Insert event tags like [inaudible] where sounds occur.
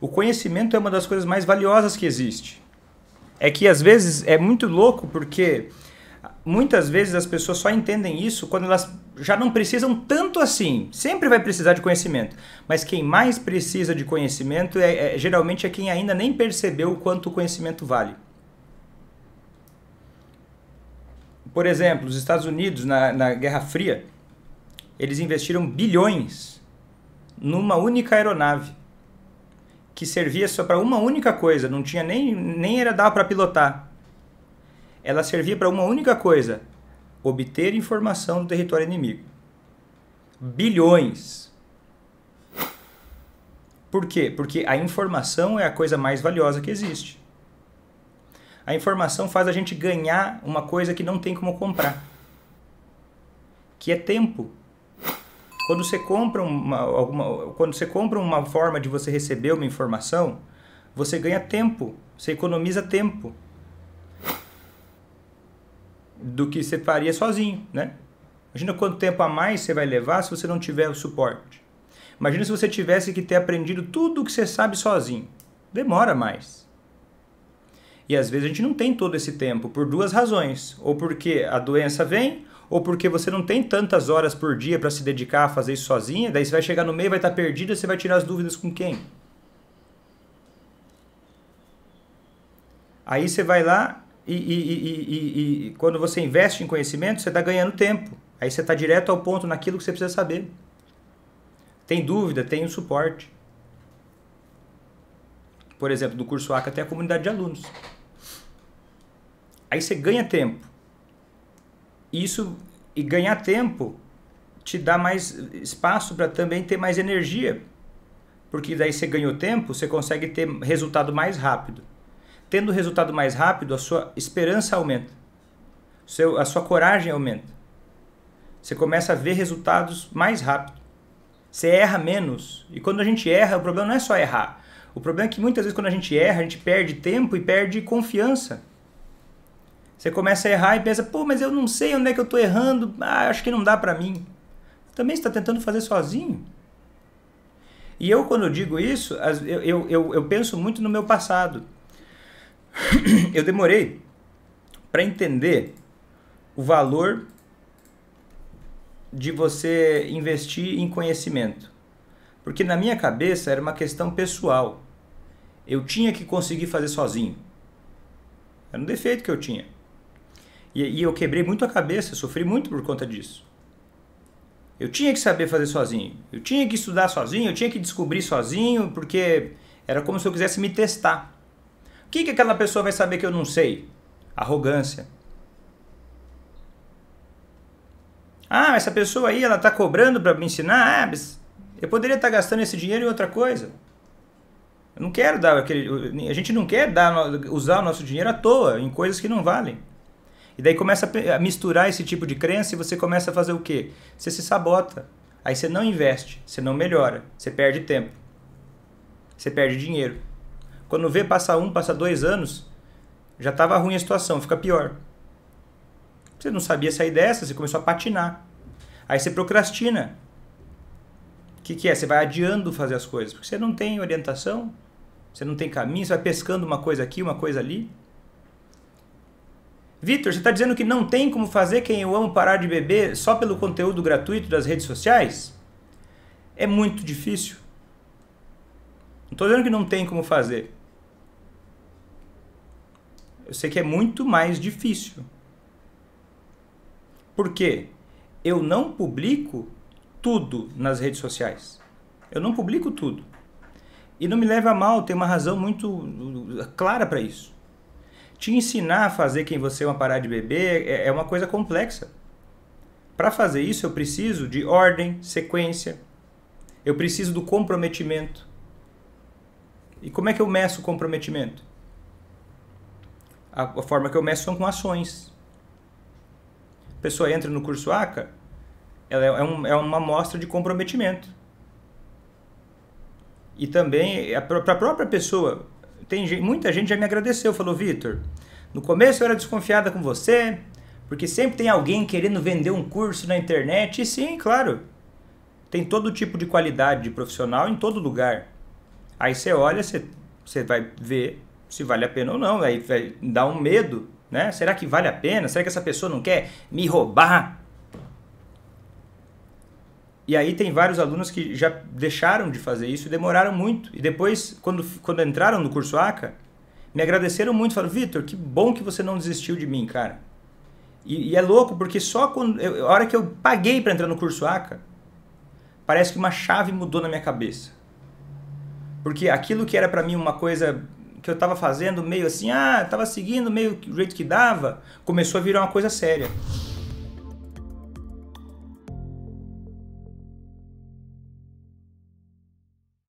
O conhecimento é uma das coisas mais valiosas que existe. É que às vezes é muito louco porque muitas vezes as pessoas só entendem isso quando elas já não precisam tanto assim. Sempre vai precisar de conhecimento. Mas quem mais precisa de conhecimento é, é geralmente é quem ainda nem percebeu o quanto o conhecimento vale. Por exemplo, os Estados Unidos, na, na Guerra Fria, eles investiram bilhões numa única aeronave que servia só para uma única coisa, não tinha nem, nem era dar para pilotar. Ela servia para uma única coisa: obter informação do território inimigo. Bilhões. Por quê? Porque a informação é a coisa mais valiosa que existe. A informação faz a gente ganhar uma coisa que não tem como comprar, que é tempo. Quando você compra uma, alguma, quando você compra uma forma de você receber uma informação, você ganha tempo, você economiza tempo do que você faria sozinho, né? Imagina quanto tempo a mais você vai levar se você não tiver o suporte. Imagina se você tivesse que ter aprendido tudo o que você sabe sozinho. Demora mais. E às vezes a gente não tem todo esse tempo por duas razões, ou porque a doença vem, ou porque você não tem tantas horas por dia para se dedicar a fazer isso sozinha, daí você vai chegar no meio, vai estar tá perdido, você vai tirar as dúvidas com quem? Aí você vai lá e, e, e, e quando você investe em conhecimento, você está ganhando tempo. Aí você está direto ao ponto naquilo que você precisa saber. Tem dúvida, tem um suporte. Por exemplo, do curso ACA até a comunidade de alunos. Aí você ganha tempo. Isso e ganhar tempo te dá mais espaço para também ter mais energia. Porque daí você ganhou tempo, você consegue ter resultado mais rápido. Tendo resultado mais rápido, a sua esperança aumenta. Seu, a sua coragem aumenta. Você começa a ver resultados mais rápido. Você erra menos. E quando a gente erra, o problema não é só errar. O problema é que muitas vezes quando a gente erra, a gente perde tempo e perde confiança. Você começa a errar e pensa, pô, mas eu não sei onde é que eu estou errando, ah, acho que não dá para mim. Também está tentando fazer sozinho. E eu, quando eu digo isso, eu, eu, eu, eu penso muito no meu passado. [coughs] Eu demorei para entender o valor de você investir em conhecimento. Porque na minha cabeça era uma questão pessoal. Eu tinha que conseguir fazer sozinho. Era um defeito que eu tinha. E, e eu quebrei muito a cabeça, sofri muito por conta disso. Eu tinha que saber fazer sozinho, eu tinha que estudar sozinho, eu tinha que descobrir sozinho, porque era como se eu quisesse me testar. O que, que aquela pessoa vai saber que eu não sei? Arrogância. Ah, essa pessoa aí, ela está cobrando para me ensinar. Ah, mas eu poderia estar tá gastando esse dinheiro em outra coisa. Eu não quero dar aquele, a gente não quer dar, usar o nosso dinheiro à toa em coisas que não valem. E daí começa a misturar esse tipo de crença e você começa a fazer o quê? Você se sabota. Aí você não investe, você não melhora, você perde tempo, você perde dinheiro. Quando vê, passa um, passa dois anos, já estava ruim a situação, fica pior. Você não sabia sair dessa, você começou a patinar. Aí você procrastina. O que, que é? Você vai adiando fazer as coisas, porque você não tem orientação, você não tem caminho, você vai pescando uma coisa aqui, uma coisa ali. Vitor, você está dizendo que não tem como fazer quem eu amo parar de beber só pelo conteúdo gratuito das redes sociais? É muito difícil. Não estou dizendo que não tem como fazer. Eu sei que é muito mais difícil. Por quê? Eu não publico tudo nas redes sociais. Eu não publico tudo. E não me leva a mal, tem uma razão muito uh, clara para isso. Te ensinar a fazer quem você é uma parar de beber é, é uma coisa complexa. Para fazer isso, eu preciso de ordem, sequência, eu preciso do comprometimento. E como é que eu meço o comprometimento? A, forma que eu meço são com ações. A pessoa entra no curso ACA, ela é, é, um, é uma amostra de comprometimento. E também, para a própria pessoa tem muita gente já me agradeceu, falou, Vitor, no começo eu era desconfiada com você, porque sempre tem alguém querendo vender um curso na internet, e sim, claro, tem todo tipo de qualidade de profissional em todo lugar. Aí você olha, você, você vai ver se vale a pena ou não, aí dar um medo, né? Será que vale a pena? Será que essa pessoa não quer me roubar? E aí tem vários alunos que já deixaram de fazer isso e demoraram muito. E depois, quando, quando entraram no curso ACA, me agradeceram muito. Falaram, Vitor, que bom que você não desistiu de mim, cara. E, e é louco, porque só quando eu, a hora que eu paguei para entrar no curso ACA, parece que uma chave mudou na minha cabeça. Porque aquilo que era para mim uma coisa que eu estava fazendo meio assim, ah, estava seguindo meio do jeito que dava, começou a virar uma coisa séria.